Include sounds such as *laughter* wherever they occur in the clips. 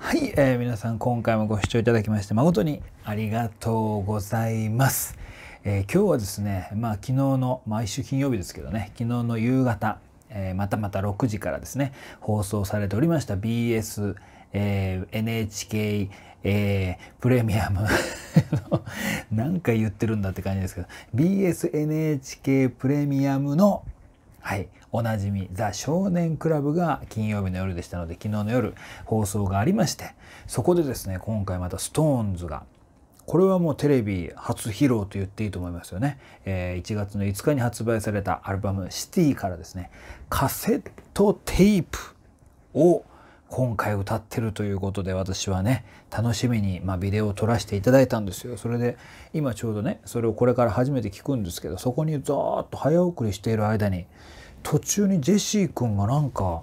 はい、えー、皆さん今回もご視聴いただきまして誠にありがとうございます。えー、今日はですね、まあ昨日の毎週金曜日ですけどね、昨日の夕方、えー、またまた6時からですね、放送されておりました BS、え NHK、えー、プレミアム *laughs* なんか言ってるんだって感じですけど、BSNHK プレミアムのはい、おなじみザ少年クラブが金曜日の夜でしたので、昨日の夜放送がありまして、そこでですね、今回また SixTONES がこれはもうテレビ初披露と言っていいと思いますよね、えー、1月の5日に発売されたアルバム「シティ」からですねカセットテープを今回歌ってるということで私はね楽しみに、まあ、ビデオを撮らせていただいたんですよそれで今ちょうどねそれをこれから初めて聞くんですけどそこにザーッと早送りしている間に途中にジェシー君がなんか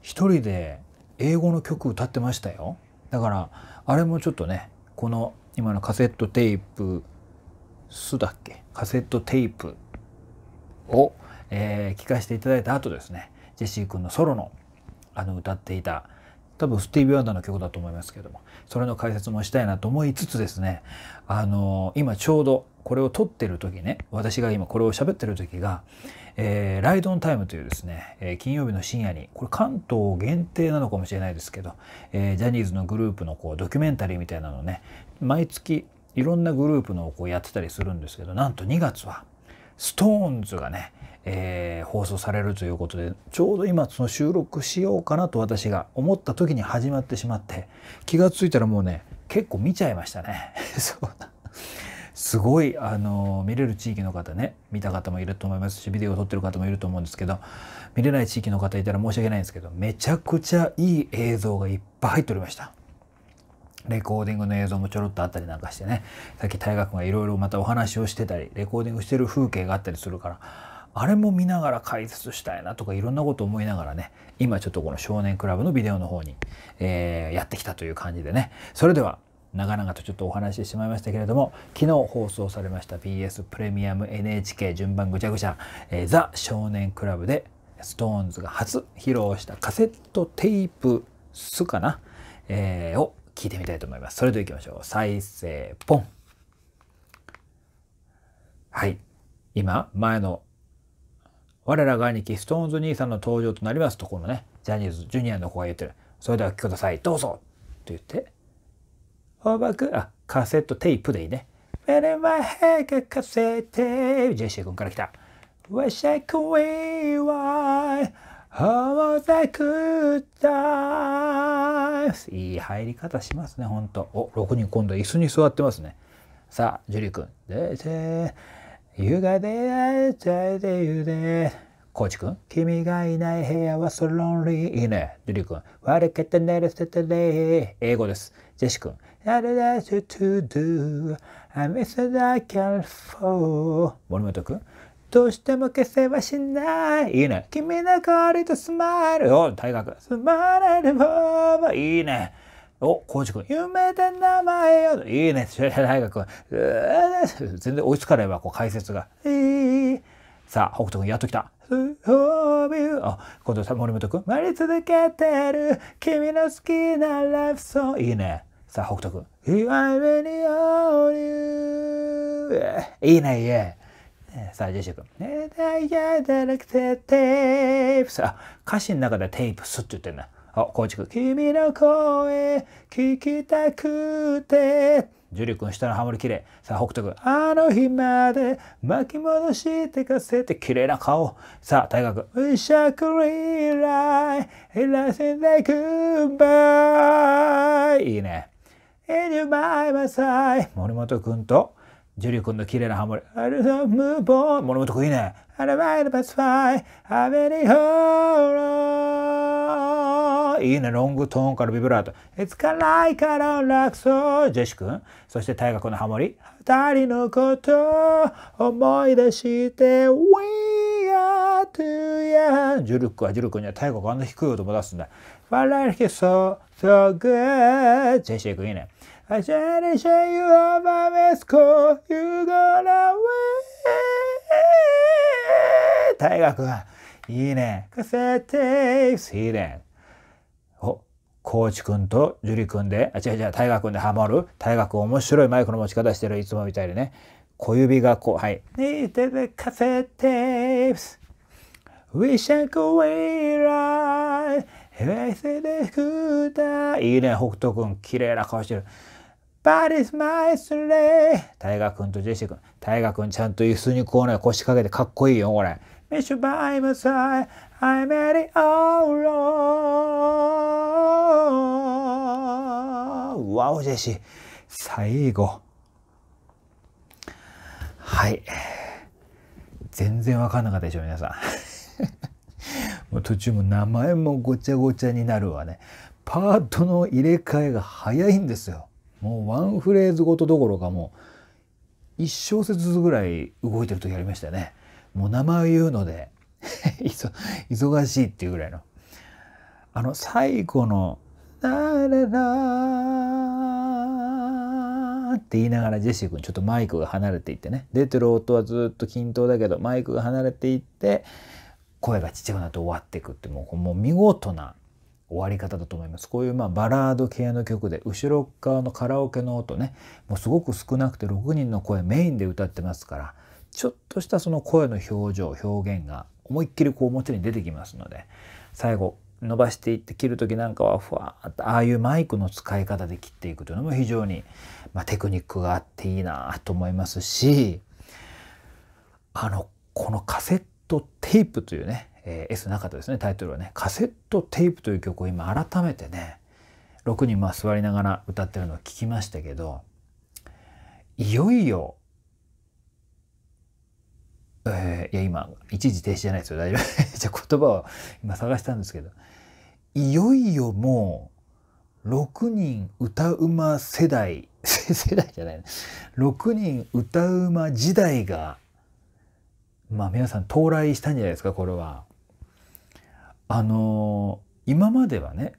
一人で英語の曲歌ってましたよだからあれもちょっとねこの今のカセットテープすだっけカセットテープを、えー、聞かせていただいた後ですねジェシー君のソロのあの歌っていた多分スティービー・ワンダーの曲だと思いますけどもそれの解説もしたいなと思いつつですねあのー、今ちょうどこれを撮ってる時ね私が今これを喋ってる時が、えー、ライドオンタイムというですね、えー、金曜日の深夜にこれ関東限定なのかもしれないですけど、えー、ジャニーズのグループのこうドキュメンタリーみたいなのをね毎月いろんなグループのをこうやってたりするんですけどなんと2月は SixTONES がね、えー、放送されるということでちょうど今その収録しようかなと私が思った時に始まってしまって気が付いたらもうね結構見ちゃいましたね。*laughs* そうすごいあの見れる地域の方ね見た方もいると思いますしビデオを撮ってる方もいると思うんですけど見れない地域の方いたら申し訳ないんですけどめちゃくちゃいい映像がいっぱい入っておりました。レコーディングの映像もちょろっとあったりなんかしてねさっき大学がいろいろまたお話をしてたりレコーディングしてる風景があったりするからあれも見ながら解説したいなとかいろんなこと思いながらね今ちょっとこの「少年クラブ」のビデオの方に、えー、やってきたという感じでねそれでは長々とちょっとお話ししてしまいましたけれども昨日放送されました BS プレミアム NHK 順番ぐちゃぐちゃ、ザ少年クラブで SixTONES が初披露したカセットテープスかな、えー、を聞いてみたいと思います。それではいきましょう。再生ポン。はい。今、前の我らが兄貴、ストーンズ兄さんの登場となりますと、このね、ジャニーズジュニアの子が言ってる。それでは聞きください。どうぞと言っておばく、あ、カセットテープでいいね。目のヘがカセテープ。ジェシー君から来た。わしゃくいい。おもざくたいい入り方しますね、ほんと。お、6人今度椅子に座ってますね。さあ、ジュリー君。でて、湯が出いでゆで。コーチ君、君がいない部屋はそロンリー。いいね。ジュリー君、悪けて寝るせてね。英語です。ジェシー君、That is to do. I miss that girl for. モルメント君どうしても消せはしない。いいね。君の代わりとスマイル。お、大学。スマイルもいいね。お、コウジ君。夢で名前を。いいね。大学全然追いつかないわ、こう解説が。いい。さあ、北斗君、やっときた。あ、今度さ、森本君。回り続けてる。君の好きなラブソング。いいね。さあ、北斗くん。You are many on you. いいね、いいね。さあ、ジェシー君。ねえ、やだなくてテープ。さあ、歌詞の中でテープスって言ってんだ。あ、コーチ君。君の声、聞きたくて。ジュリー君、下のハモリ綺麗。さあ、北斗君。あの日まで巻き戻してかせて、綺麗な顔。さあ、大学。We shall realize, it d いいね。i n you by my side 森本君とジュリー君の綺麗なハモリ。I don't move on. 森本君いいね。I don't mind if it's fine. I'm any horror. いいね。ロングトーンからビブラート。It's k i n d like I don't like so. ジェシ君。そして大学のハモリ。二人のことを思い出して。We are t o y o u h e ジュリックはジュリー君には大学あんな低い音も出すんだ。But I like it so, so good. ジェシー君いいね。I shall show you a o w my best call you gonna win 大学は、いいねカセテイスいいねおコーチ君と樹里君であ違う違う大学君でハモる大学面白いマイクの持ち方してるいつもみたいでね小指がこうはい「似てるカセテイス」We shall go away h i g h t いいね、北斗くん。綺麗な顔してる。Body's my slay! 大河君とジェシー君。大河君ちゃんと椅子にこうね、腰掛けてかっこいいよ、これ。ミッションバイムサイ、アイメリ e I'm a わお、ジェシー。最後。はい。全然わかんなかったでしょ、皆さん。*laughs* もう途中も名前もごちゃごちゃになるわね。パートの入れ替えが早いんですよ。もうワンフレーズごとどころかもう小節ずつぐらい動いてる時ありましたよね。もう名前を言うので *laughs* 忙しいっていうぐらいの。あの最後の「なれラ」って言いながらジェシー君ちょっとマイクが離れていってね出てる音はずっと均等だけどマイクが離れていって声がちっちゃくなって終わっていくってもうもう見事な終わり方だと思います。こういうまあバラード系の曲で、後ろ側のカラオケの音ね、もうすごく少なくて6人の声メインで歌ってますから、ちょっとしたその声の表情、表現が思いっきりこう表に出てきますので、最後、伸ばしていって切る時なんかはふわっとああいうマイクの使い方で切っていくというのも非常に、まあ、テクニックがあっていいなと思いますしあのこのカセットテープというねえー、S なかったですねタイトルはね「カセットテープ」という曲を今改めてね6人まあ座りながら歌ってるのを聞きましたけどいよいよ、えー、いや今一時停止じゃないですよ大丈夫じゃ言葉を今探したんですけどいよいよもう6人歌うま世代 *laughs* 世代じゃないね6人歌うま時代がまあ皆さん到来したんじゃないですかこれは。あのー、今まではね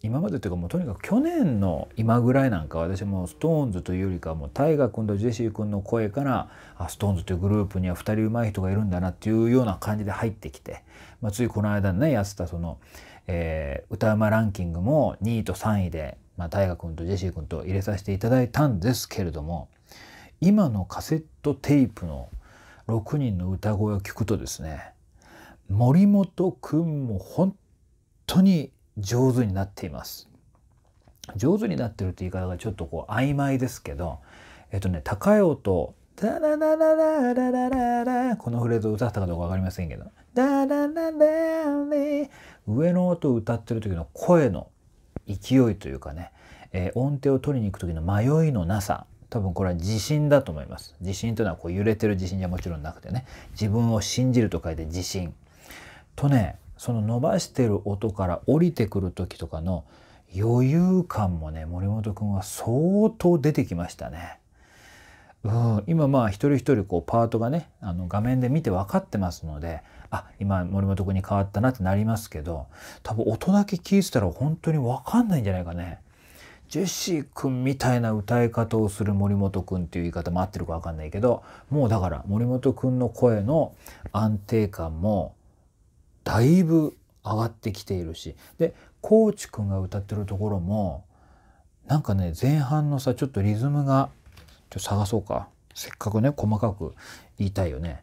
今までというかもうとにかく去年の今ぐらいなんか私も SixTONES というよりかはもう大河君とジェシー君の声からあ SixTONES というグループには2人上手い人がいるんだなっていうような感じで入ってきて、まあ、ついこの間ねやってたその、えー、歌うまランキングも2位と3位で、まあ、大河君とジェシー君と入れさせていただいたんですけれども今のカセットテープの6人の歌声を聞くとですね森本くんも本当に上手になっています。上手になってるって言い方がちょっとこう曖昧ですけど、えっとね、高い音、ララララララララこのフレーズを歌ったかどうかわかりませんけど、ダラララレ上の音を歌ってる時の声の勢いというかね、えー、音程を取りに行く時の迷いのなさ、多分これは自信だと思います。自信というのはこう揺れてる自信じゃもちろんなくてね、自分を信じると書いて自信。とねその伸ばしてる音から降りてくる時とかの余裕感もね森本君は相当出てきましたね。うん、今まあ一人一人こうパートがねあの画面で見て分かってますのであ今森本君に変わったなってなりますけど多分音だけ聞いてたら本当に分かんないんじゃないかね。ジェシー君みたいな歌い方をする森本君っていう言い方も合ってるか分かんないけどもうだから森本君の声の安定感もだいぶ上がってきているしでコーチくんが歌ってるところもなんかね前半のさちょっとリズムがちょ探そうかせっかくね細かく言いたいよね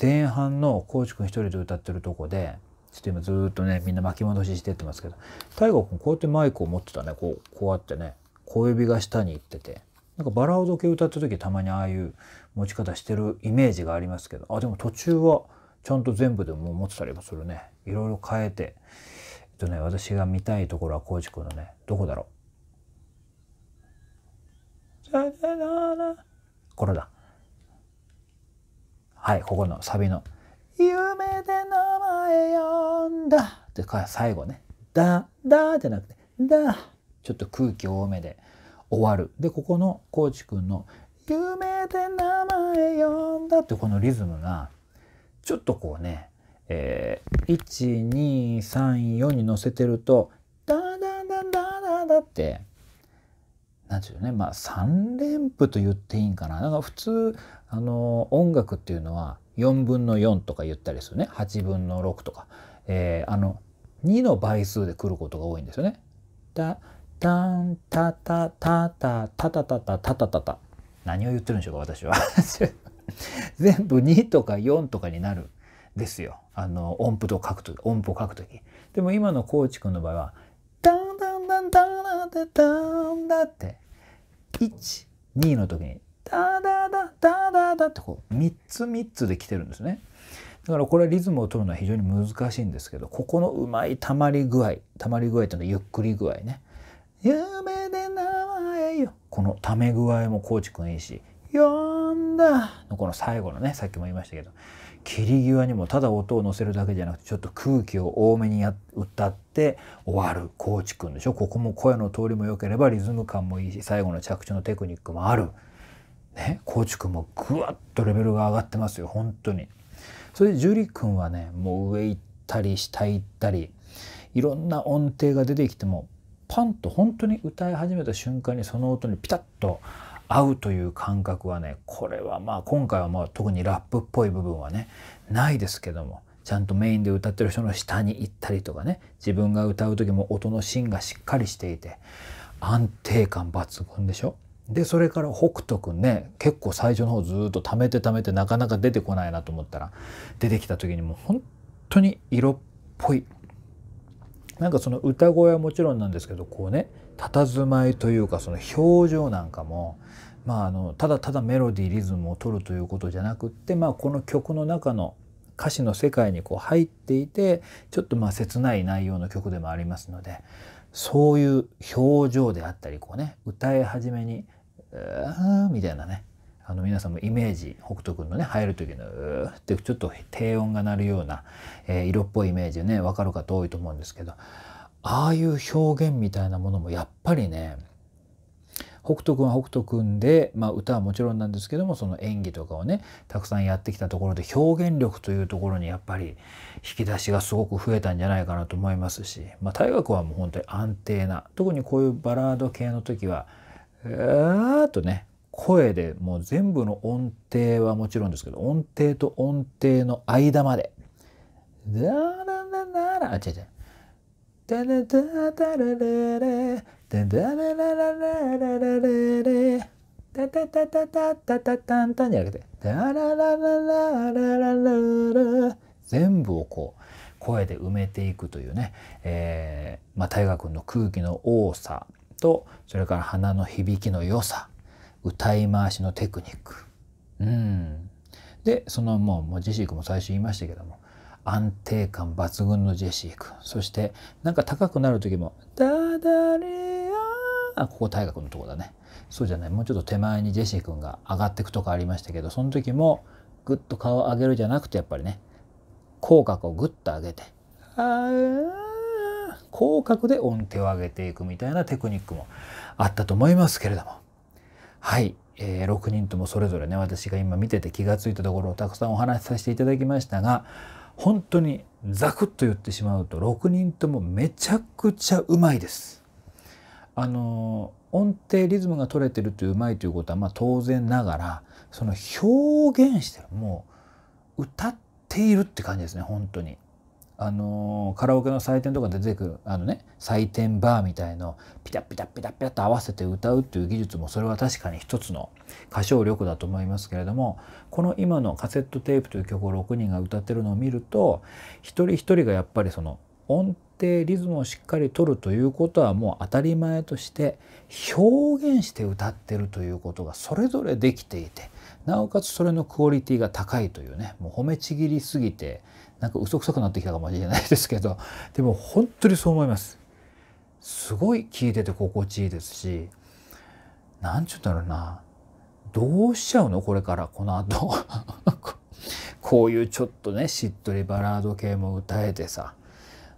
前半のコーチくん一人で歌ってるとこでちょっと今ずっとねみんな巻き戻ししてってますけど大河君こうやってマイクを持ってたねこうこうやってね小指が下に行っててなんかバラード系歌った時たまにああいう持ち方してるイメージがありますけどあでも途中はちゃんと全部でも持ってたりもするねいろいろ変えてえっとね私が見たいところは浩次君のねどこだろうこれだはいここのサビの「夢で名前呼んだ」って最後ね「だ」「だ」ってなくて「だ」ちょっと空気多めで終わるでここのコーチくんの「夢で名前呼んだ」ってこのリズムがちょっとこうね、えー、1234に乗せてるとダダダダダダって何て言うねまあ3連符と言っていいんかななんか普通あの音楽っていうのは4分の4とか言ったりするね8分の6とか、えー、あの2の倍数で来ることが多いんですよね。たたんたたたたたたたたたたた何を言ってるんでしょうか私は *laughs* *laughs* 全部2とか4とかになるんですよ。あの音符と書くと音符を書くとき。でも今のコーチ君の場合は「ダンダンダンダンダンダンダンダ」って12の時に「ダダダダダダ」ってこう3つ3つで来てるんですね。だからこれはリズムを取るのは非常に難しいんですけどここのうまいたまり具合たまり具合っていうのはゆっくり具合ね。夢で名前よこのため具合もコーチくんいいしだのこの最後のねさっきも言いましたけど切り際にもただ音を乗せるだけじゃなくてちょっと空気を多めにや歌って終わる高知くんでしょここも声の通りも良ければリズム感もいいし最後の着地のテクニックもある。ね、高知くんもぐわっとレベルが上がってますよ本当に。それで樹くんはねもう上行ったり下行ったりいろんな音程が出てきてもパンと本当に歌い始めた瞬間にその音にピタッと合うという感覚はねこれはまあ今回はまあ特にラップっぽい部分はねないですけどもちゃんとメインで歌ってる人の下に行ったりとかね自分が歌う時も音の芯がしっかりしていて安定感抜群でしょでそれから北斗くんね結構最初の方ずっと溜めて溜めてなかなか出てこないなと思ったら出てきた時にもう本当に色っぽいなんかその歌声はもちろんなんですけどこうね佇まいというかその表情なんかもまあ、あのただただメロディーリズムを取るということじゃなくって、まあ、この曲の中の歌詞の世界にこう入っていてちょっとまあ切ない内容の曲でもありますのでそういう表情であったりこうね歌い始めに「うー」みたいなねあの皆さんもイメージ北斗君のね入る時の「うー」ってちょっと低音が鳴るような、えー、色っぽいイメージね分かる方多いと思うんですけどああいう表現みたいなものもやっぱりね北斗くんは北斗くんで、まあ、歌はもちろんなんですけどもその演技とかをねたくさんやってきたところで表現力というところにやっぱり引き出しがすごく増えたんじゃないかなと思いますし、まあ、大学はもう本当に安定な特にこういうバラード系の時はえーとね声でもう全部の音程はもちろんですけど音程と音程の間まで「ダラあ違う違う「ダダララララララレレタタタタタタタタンタンで、ゃなくてで、ララララララララ全部をこう声で埋めていくというね、えー、まあ、大河君の空気の多さとそれから鼻の響きの良さ歌い回しのテクニックうんでそのもうジェシー君も最初言いましたけども安定感抜群のジェシー君そしてなんか高くなる時も「ダダレアあここ大学のとこだねそうじゃないもうちょっと手前にジェシー君が上がっていくとかありましたけどその時もグッと顔を上げるじゃなくてやっぱりね口角をグッと上げて「ああ口角で音程を上げていくみたいなテクニックもあったと思いますけれどもはいえー、6人ともそれぞれね私が今見てて気が付いたところをたくさんお話しさせていただきましたが本当にザクッと言ってしまうと6人ともめちゃくちゃうまいです。あの音程リズムが取れてるといううまいということはまあ当然ながらその表現してるもう歌っているって感じですね本当に。あのカラオケの祭典とかで出てくるあのね祭典バーみたいのピタピタピタピタと合わせて歌うっていう技術もそれは確かに一つの歌唱力だと思いますけれどもこの今の「カセットテープ」という曲を6人が歌ってるのを見ると一人一人がやっぱりその音程リズムをしっかりとるということはもう当たり前として表現して歌ってるということがそれぞれできていて。なおかつそれのクオリティが高いというねもう褒めちぎりすぎてなんか嘘くさくなってきたかもしれないですけど *laughs* でも本当にそう思いますすごい聞いてて心地いいですし何ちゅうんだろうなどうしちゃうのこれからこの後 *laughs* こういうちょっとねしっとりバラード系も歌えてさ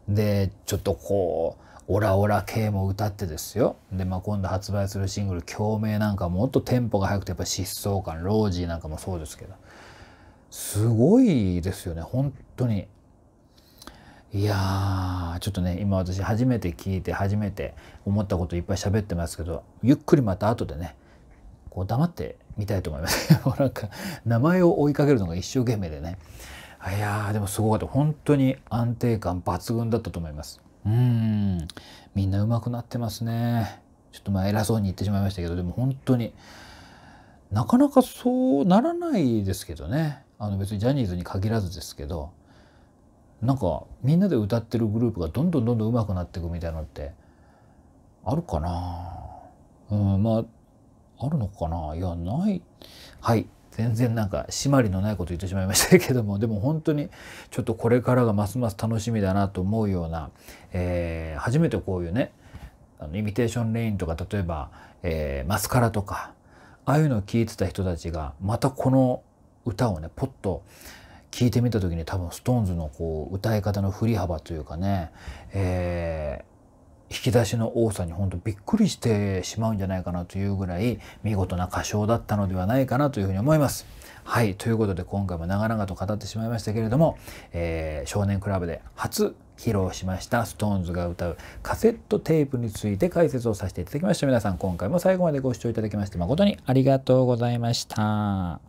でちょっとこうオラオラ系も歌ってですよ。で、まあ、今度発売するシングル、共鳴なんかもっとテンポが速くて、やっぱ疾走感、ロージーなんかもそうですけど。すごいですよね、本当に。いやー、ちょっとね、今私初めて聞いて、初めて思ったこといっぱい喋ってますけど、ゆっくりまた後でね、こう黙ってみたいと思います。*laughs* もうなんか、名前を追いかけるのが一生懸命でね。いやー、でもすごかった。本当に安定感抜群だったと思います。うんみんな上手くなってますねちょっとまあ偉そうに言ってしまいましたけどでも本当になかなかそうならないですけどねあの別にジャニーズに限らずですけどなんかみんなで歌ってるグループがどんどんどんどん上手くなっていくみたいなのってあるかなうんまああるのかないやないはい全然なんか締まりのないこと言ってしまいましたけども *laughs* でも本当にちょっとこれからがますます楽しみだなと思うような、えー、初めてこういうねあのイミテーションレインとか例えば、えー、マスカラとかああいうのを聴いてた人たちがまたこの歌をねポッと聴いてみた時に多分 SixTONES のこう歌い方の振り幅というかね、えー引き出しの多さに本当びっくりしてしまうんじゃないかなというぐらい見事な歌唱だったのではないかなというふうに思います。はい、ということで今回も長々と語ってしまいましたけれども、えー、少年クラブで初披露しました SixTONES が歌うカセットテープについて解説をさせていただきました。皆さん今回も最後までご視聴いただきまして誠にありがとうございました。